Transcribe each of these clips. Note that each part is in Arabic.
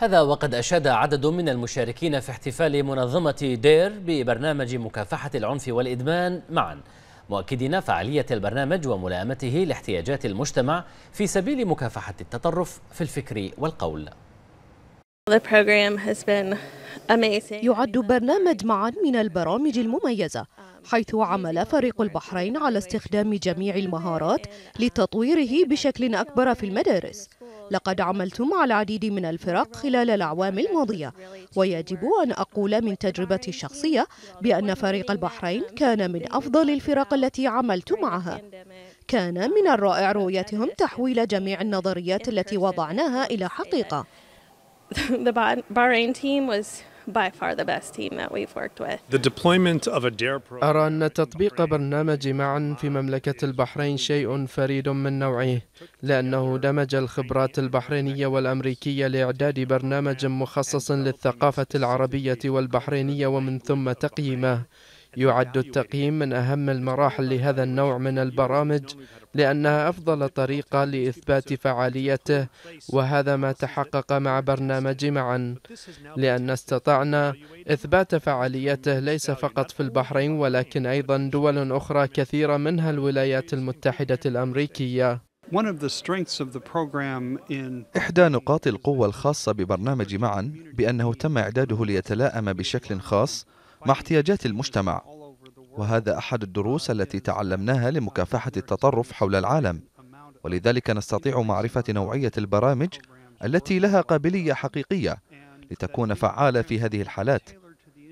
هذا وقد أشاد عدد من المشاركين في احتفال منظمة دير ببرنامج مكافحة العنف والإدمان معا مؤكدين فعالية البرنامج وملائمته لاحتياجات المجتمع في سبيل مكافحة التطرف في الفكر والقول يعد برنامج معا من البرامج المميزة حيث عمل فريق البحرين على استخدام جميع المهارات لتطويره بشكل أكبر في المدارس لقد عملت مع العديد من الفرق خلال الأعوام الماضية ويجب أن أقول من تجربتي الشخصية بأن فريق البحرين كان من أفضل الفرق التي عملت معها كان من الرائع رؤيتهم تحويل جميع النظريات التي وضعناها إلى حقيقة أرى أن تطبيق برنامج معا في مملكة البحرين شيء فريد من نوعه لأنه دمج الخبرات البحرينية والأمريكية لإعداد برنامج مخصص للثقافة العربية والبحرينية ومن ثم تقييمه يعد التقييم من أهم المراحل لهذا النوع من البرامج لأنها أفضل طريقة لإثبات فعاليته وهذا ما تحقق مع برنامج معا لأن استطعنا إثبات فعاليته ليس فقط في البحرين ولكن أيضا دول أخرى كثيرة منها الولايات المتحدة الأمريكية إحدى نقاط القوة الخاصة ببرنامج معا بأنه تم إعداده ليتلائم بشكل خاص مع احتياجات المجتمع وهذا أحد الدروس التي تعلمناها لمكافحة التطرف حول العالم ولذلك نستطيع معرفة نوعية البرامج التي لها قابلية حقيقية لتكون فعالة في هذه الحالات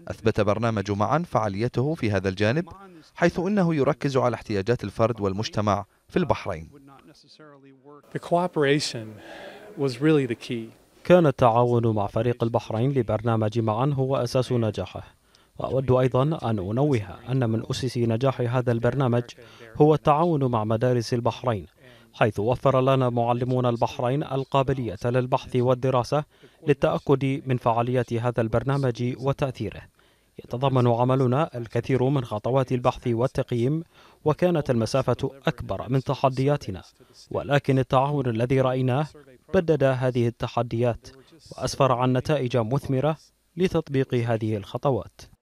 أثبت برنامج معا فعاليته في هذا الجانب حيث إنه يركز على احتياجات الفرد والمجتمع في البحرين كان التعاون مع فريق البحرين لبرنامج معا هو أساس نجاحه وأود أيضا أن أنوه أن من أسس نجاح هذا البرنامج هو التعاون مع مدارس البحرين حيث وفر لنا معلمون البحرين القابلية للبحث والدراسة للتأكد من فعالية هذا البرنامج وتأثيره يتضمن عملنا الكثير من خطوات البحث والتقييم وكانت المسافة أكبر من تحدياتنا ولكن التعاون الذي رأيناه بدد هذه التحديات وأسفر عن نتائج مثمرة لتطبيق هذه الخطوات